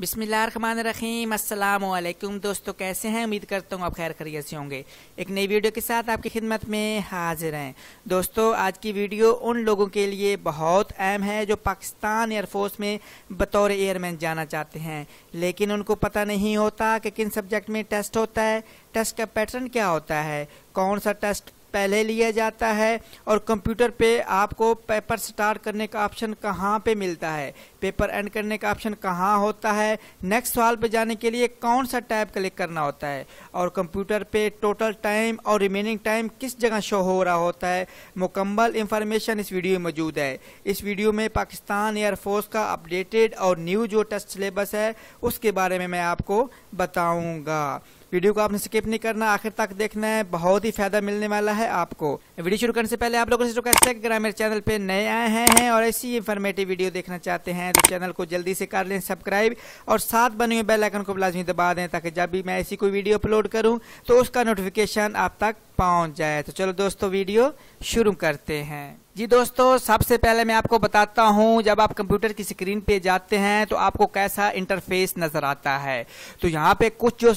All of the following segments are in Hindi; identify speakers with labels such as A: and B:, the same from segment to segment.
A: बिसमीम अल्लाम दोस्तों कैसे हैं उम्मीद करता हूँ आप खैर खरीद से होंगे एक नई वीडियो के साथ आपकी खिदमत में हाजिर हैं दोस्तों आज की वीडियो उन लोगों के लिए बहुत अहम है जो पाकिस्तान एयरफोर्स में बतौर एयरमैन जाना चाहते हैं लेकिन उनको पता नहीं होता कि किन सब्जेक्ट में टेस्ट होता है टेस्ट का पैटर्न क्या होता है कौन सा टेस्ट पहले लिया जाता है और कंप्यूटर पे आपको पेपर स्टार्ट करने का ऑप्शन कहाँ पे मिलता है पेपर एंड करने का ऑप्शन कहाँ होता है नेक्स्ट सवाल पे जाने के लिए कौन सा टैब क्लिक करना होता है और कंप्यूटर पे टोटल टाइम और रिमेनिंग टाइम किस जगह शो हो रहा होता है मुकम्मल इंफॉर्मेशन इस वीडियो में मौजूद है इस वीडियो में पाकिस्तान एयरफोर्स का अपडेटेड और न्यू जो टेस्ट सिलेबस है उसके बारे में मैं आपको बताऊँगा वीडियो को आपने स्किप नहीं करना आखिर तक देखना है बहुत ही फायदा मिलने वाला है आपको वीडियो शुरू करने से पहले आप लोगों से रिक्वेस्ट है अगर मेरे चैनल पे नए आए हैं, हैं और ऐसी इन्फॉर्मेटिव वीडियो देखना चाहते हैं तो चैनल को जल्दी से कर लें सब्सक्राइब और साथ बने हुए बेलाइकन को लाजमी दबा दें ताकि जब भी मैं ऐसी कोई वीडियो अपलोड करूँ तो उसका नोटिफिकेशन आप तक पहुँच जाए तो चलो दोस्तों वीडियो शुरू करते हैं जी दोस्तों सबसे पहले मैं आपको बताता हूं जब आप कंप्यूटर की स्क्रीन पे जाते हैं तो आपको कैसा इंटरफेस नज़र आता है तो यहाँ पे कुछ जो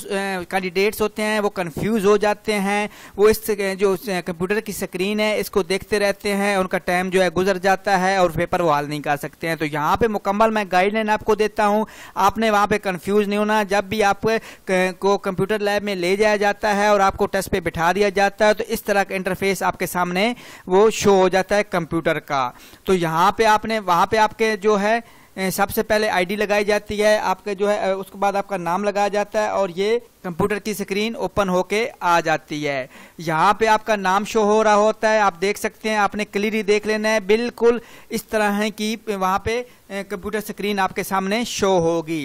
A: कैंडिडेट्स होते हैं वो कंफ्यूज हो जाते हैं वो इस जो कंप्यूटर की स्क्रीन है इसको देखते रहते हैं उनका टाइम जो है गुजर जाता है और पेपर वो हाल नहीं कर सकते हैं तो यहाँ पर मुकम्मल मैं गाइडलाइन आपको देता हूँ आपने वहाँ पर कन्फ्यूज़ नहीं होना जब भी आप को कंप्यूटर लैब में ले जाया जाता है और आपको टेस्ट पर बिठा दिया जाता है तो इस तरह का इंटरफेस आपके सामने वो शो हो जाता है है कंप्यूटर का तो यहाँ पे आपने वहाँ पे आपके जो है सबसे पहले आईडी लगाई जाती है आपके जो है उसके बाद आपका नाम लगाया जाता है और ये कंप्यूटर की स्क्रीन ओपन होके आ जाती है यहाँ पे आपका नाम शो हो रहा होता है आप देख सकते हैं आपने क्लियर ही देख लेना है बिल्कुल इस तरह है कि वहाँ पे कंप्यूटर स्क्रीन आपके सामने शो होगी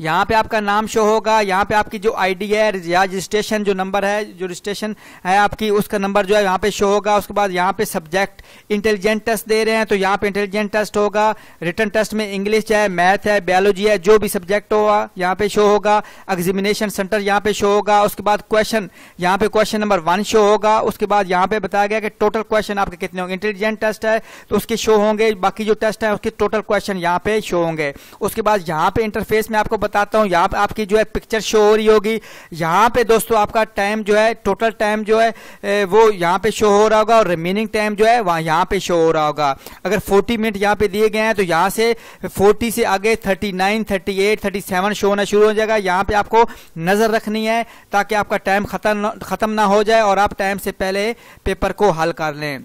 A: यहाँ पे आपका नाम शो होगा यहाँ पे आपकी जो आईडी है या रजिस्ट्रेशन जो नंबर है जो रजिस्ट्रेशन है आपकी उसका नंबर जो है यहाँ पे शो होगा उसके बाद यहाँ पे सब्जेक्ट इंटेलिजेंट टेस्ट दे रहे हैं तो यहाँ पे इंटेलिजेंट टेस्ट होगा रिटर्न टेस्ट में इंग्लिश है मैथ है बायोलॉजी है जो भी सब्जेक्ट होगा यहाँ पे शो होगा एग्जामिनेशन सेंटर यहाँ पे शो होगा उसके बाद क्वेश्चन यहाँ पे क्वेश्चन नंबर वन शो होगा उसके बाद यहाँ पे बताया गया कि टोटल क्वेश्चन आपके कितने होंगे इंटेलिजेंट टेस्ट है तो उसके शो होंगे बाकी जो टेस्ट है उसके टोटल क्वेश्चन यहाँ पे शो होंगे उसके बाद यहाँ पे इंटरफेस में आपको बताता हूँ यहाँ पे आपकी जो है पिक्चर शो हो रही होगी यहाँ पे दोस्तों आपका टाइम जो है टोटल टाइम जो है वो यहाँ पे शो हो रहा होगा और रिमेनिंग टाइम जो है वहाँ यहाँ पे शो हो रहा होगा अगर 40 मिनट यहाँ पे दिए गए हैं तो यहाँ से 40 से आगे 39, 38, 37 शो होना शुरू हो जाएगा यहाँ पे आपको नज़र रखनी है ताकि आपका टाइम खत्म खत्म ना हो जाए और आप टाइम से पहले पेपर को हल कर लें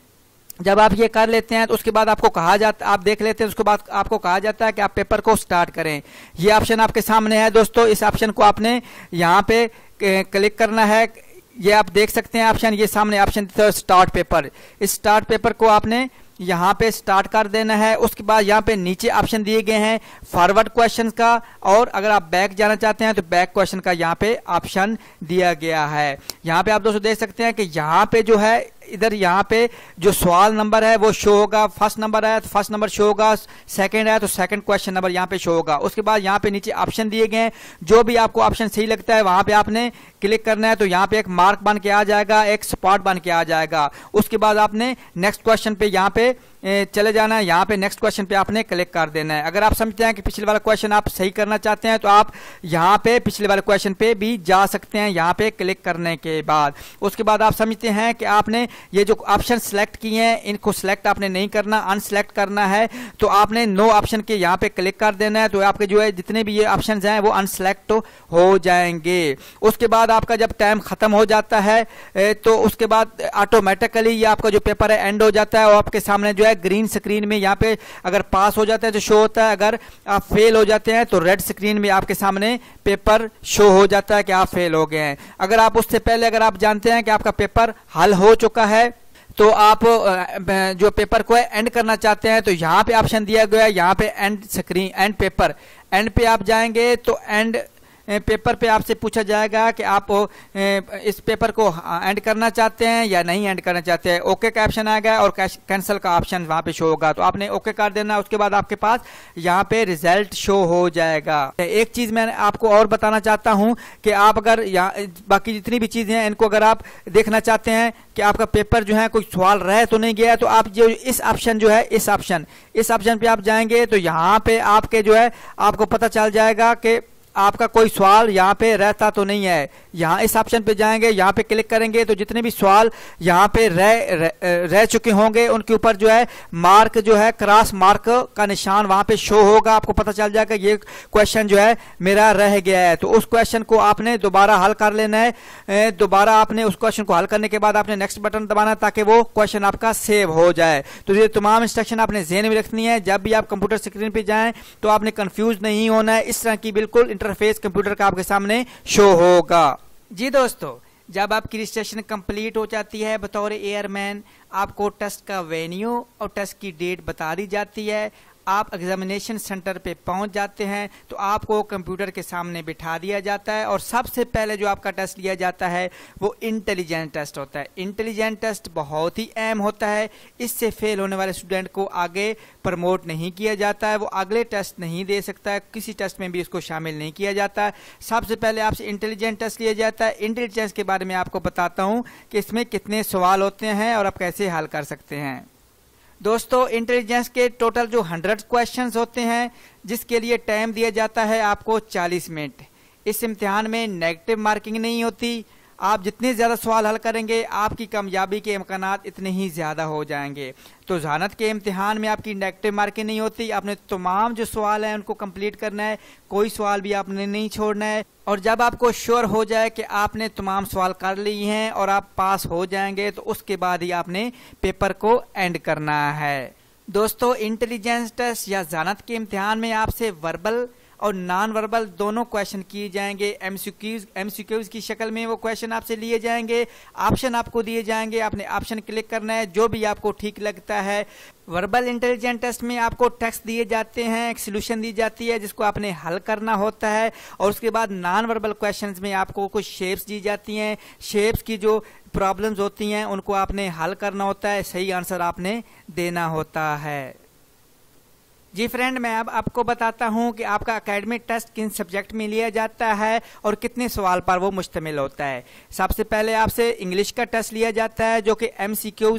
A: जब आप ये कर लेते हैं तो उसके बाद आपको कहा जाता आप देख लेते हैं उसके बाद आपको कहा जाता है कि आप पेपर को स्टार्ट करें ये ऑप्शन आपके सामने है दोस्तों इस ऑप्शन को आपने यहाँ पे क्लिक करना है ये आप देख सकते हैं ऑप्शन ये सामने ऑप्शन स्टार्ट पेपर इस स्टार्ट पेपर को आपने यहाँ पे स्टार्ट कर देना है उसके बाद यहाँ पे नीचे ऑप्शन दिए गए हैं फॉरवर्ड क्वेश्चन का और अगर आप बैक जाना चाहते हैं तो बैक क्वेश्चन का यहाँ पे ऑप्शन दिया गया है यहाँ पे आप दोस्तों देख सकते हैं कि यहाँ पे जो है इधर यहाँ पे जो सवाल नंबर है वो शो होगा फर्स्ट नंबर आया तो फर्स्ट नंबर शो होगा सेकंड आया तो सेकंड क्वेश्चन नंबर यहाँ पे शो होगा उसके बाद यहाँ पे नीचे ऑप्शन दिए गए हैं जो भी आपको ऑप्शन सही लगता है वहां पे आपने क्लिक करना है तो यहाँ पे एक मार्क बन के आ जाएगा एक स्पॉट बन के आ जाएगा उसके बाद आपने नेक्स्ट क्वेश्चन पे यहाँ पे चले जाना है यहाँ पे नेक्स्ट क्वेश्चन पे आपने क्लिक कर देना है अगर आप समझते हैं कि पिछले वाला क्वेश्चन आप सही करना चाहते हैं तो आप यहाँ पे पिछले वाले क्वेश्चन पे भी जा सकते हैं यहाँ पे क्लिक करने के बाद उसके बाद आप समझते हैं कि आपने ये जो ऑप्शन सेलेक्ट किए हैं इनको सेलेक्ट आपने नहीं करना अनसेलेक्ट करना है तो आपने नो ऑप्शन के यहाँ पे क्लिक कर देना है तो आपके जो है जितने भी ये ऑप्शन हैं वो अनसेलेक्ट हो जाएंगे उसके बाद आपका जब टाइम ख़त्म हो जाता है तो उसके बाद ऑटोमेटिकली ये आपका जो पेपर है एंड हो जाता है और आपके सामने जो है है ग्रीन स्क्रीन में यहाँ पे अगर पास हो जाते हैं तो शो होता है अगर आप फेल हो जाते हैं तो रेड स्क्रीन में आपके सामने पेपर शो हो जाता है कि आप फेल हो गए हैं अगर आप उससे पहले अगर आप जानते हैं कि आपका पेपर हल हो चुका है तो आप जो पेपर को एंड करना चाहते हैं तो यहाँ पे ऑप्शन दिया गया है यहाँ पे end screen end paper end पे आप जाएंगे तो एंड पेपर पे आपसे पूछा जाएगा कि आप इस पेपर को एंड करना चाहते हैं या नहीं एंड करना चाहते हैं ओके का ऑप्शन आएगा और कैंसिल का ऑप्शन वहां पे शो होगा तो आपने ओके कर देना उसके बाद आपके पास यहाँ पे रिजल्ट शो हो जाएगा एक चीज मैं आपको और बताना चाहता हूँ कि आप अगर यहाँ बाकी जितनी भी चीजें हैं इनको अगर आप देखना चाहते हैं कि आपका पेपर जो है कोई सवाल रह तो नहीं गया तो आप जो इस ऑप्शन जो है इस ऑप्शन इस ऑप्शन पे आप जाएंगे तो यहाँ पे आपके जो है आपको पता चल जाएगा कि आपका कोई सवाल यहाँ पे रहता तो नहीं है यहाँ इस ऑप्शन पे जाएंगे यहाँ पे क्लिक करेंगे तो जितने भी सवाल यहाँ पे रह रह, रह चुके होंगे उनके ऊपर जो है मार्क जो है क्रॉस मार्क का निशान वहाँ पे शो होगा आपको पता चल जाएगा ये क्वेश्चन जो है मेरा रह गया है तो उस क्वेश्चन को आपने दोबारा हल कर लेना है दोबारा आपने उस क्वेश्चन को हल करने के बाद आपने नेक्स्ट बटन दबाना ताकि वो क्वेश्चन आपका सेव हो जाए तो ये तमाम इंस्ट्रक्शन आपने जेन में रखनी है जब भी आप कंप्यूटर स्क्रीन पर जाएँ तो आपने कन्फ्यूज नहीं होना है इस तरह की बिल्कुल इंटरफेस कंप्यूटर का आपके सामने शो होगा जी दोस्तों जब आपकी रजिस्ट्रेशन कंप्लीट हो जाती है बतौर एयरमैन आपको टेस्ट का वेन्यू और टेस्ट की डेट बता दी जाती है आप एग्जामिनेशन सेंटर पे पहुंच जाते हैं तो आपको कंप्यूटर के सामने बिठा दिया जाता है और सबसे पहले जो आपका टेस्ट लिया जाता है वो इंटेलिजेंट टेस्ट होता है इंटेलिजेंट टेस्ट बहुत ही अहम होता है इससे फेल होने वाले स्टूडेंट को आगे प्रमोट नहीं किया जाता है वो अगले टेस्ट नहीं दे सकता है किसी टेस्ट में भी इसको शामिल नहीं किया जाता है सबसे पहले आपसे इंटेलिजेंट टेस्ट लिया जाता है इंटेलिजेंस के बारे में आपको बताता हूँ कि इसमें कितने सवाल होते हैं और आप कैसे हल कर सकते हैं दोस्तों इंटेलिजेंस के टोटल जो हंड्रेड क्वेश्चन होते हैं जिसके लिए टाइम दिया जाता है आपको चालीस मिनट इस इम्तिहान में नेगेटिव मार्किंग नहीं होती आप जितने ज़्यादा सवाल हल करेंगे आपकी कामयाबी के इम्कान इतने ही ज़्यादा हो जाएंगे तो जहानत के इम्तहान में आपकी नेगेटिव मार्किंग नहीं होती आपने तमाम जो सवाल हैं उनको कम्प्लीट करना है कोई सवाल भी आपने नहीं छोड़ना है और जब आपको श्योर हो जाए कि आपने तमाम सवाल कर लिए हैं और आप पास हो जाएंगे तो उसके बाद ही आपने पेपर को एंड करना है दोस्तों इंटेलिजेंस टेस्ट या जानत के इम्तहान में आपसे वर्बल और नॉन वर्बल दोनों क्वेश्चन किए जाएंगे एम सी की शक्ल में वो क्वेश्चन आपसे लिए जाएंगे ऑप्शन आपको दिए जाएंगे आपने ऑप्शन क्लिक करना है जो भी आपको ठीक लगता है वर्बल इंटेलिजेंट टेस्ट में आपको टेक्स्ट दिए जाते हैं एक सोल्यूशन दी जाती है जिसको आपने हल करना होता है और उसके बाद नॉन वर्बल क्वेश्चन में आपको कुछ शेप्स दी जाती हैं शेप्स की जो प्रॉब्लम्स होती हैं उनको आपने हल करना होता है सही आंसर आपने देना होता है जी फ्रेंड मैं अब आपको बताता हूँ कि आपका अकेडमिक टेस्ट किन सब्जेक्ट में लिया जाता है और कितने सवाल पर वो मुश्तमिल होता है सबसे पहले आपसे इंग्लिश का टेस्ट लिया जाता है जो कि एम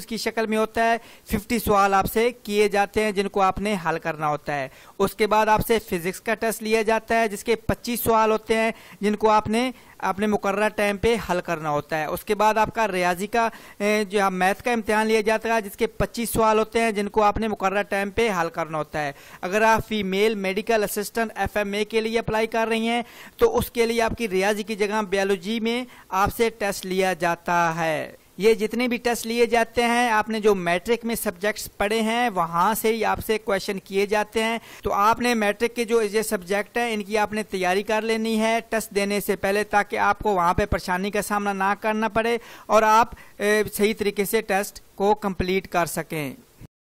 A: की शक्ल में होता है 50 सवाल आपसे किए जाते हैं जिनको आपने हल करना होता है उसके बाद आपसे फिजिक्स का टेस्ट लिया जाता है जिसके पच्चीस सवाल होते हैं जिनको आपने अपने मुकर टाइम पे हल करना होता है उसके बाद आपका रियाजी का जो मैथ का इम्तहान लिया जाता है जिसके 25 सवाल होते हैं जिनको आपने मुकर टाइम पे हल करना होता है अगर आप फीमेल मेडिकल असिस्टेंट एफएमए के लिए अप्लाई कर रही हैं तो उसके लिए आपकी रियाजी की जगह बायोलॉजी में आपसे टेस्ट लिया जाता है ये जितने भी टेस्ट लिए जाते हैं आपने जो मैट्रिक में सब्जेक्ट्स पढ़े हैं वहाँ से ही आपसे क्वेश्चन किए जाते हैं तो आपने मैट्रिक के जो ये सब्जेक्ट हैं इनकी आपने तैयारी कर लेनी है टेस्ट देने से पहले ताकि आपको वहाँ पे परेशानी का सामना ना करना पड़े और आप सही तरीके से टेस्ट को कंप्लीट कर सकें